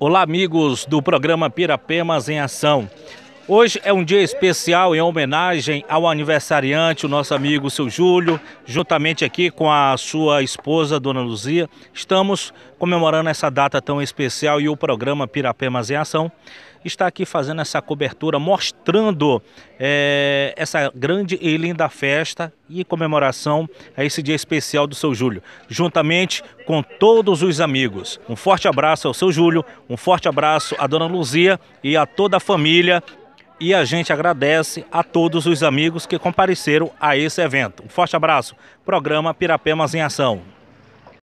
Olá, amigos do programa Pirapemas em Ação. Hoje é um dia especial em homenagem ao aniversariante, o nosso amigo seu Júlio, juntamente aqui com a sua esposa, Dona Luzia. Estamos comemorando essa data tão especial e o programa Pirapemas em Ação está aqui fazendo essa cobertura, mostrando é, essa grande e linda festa e comemoração a esse dia especial do seu Júlio, juntamente com todos os amigos. Um forte abraço ao seu Júlio, um forte abraço à dona Luzia e a toda a família. E a gente agradece a todos os amigos que compareceram a esse evento. Um forte abraço. Programa Pirapemas em Ação.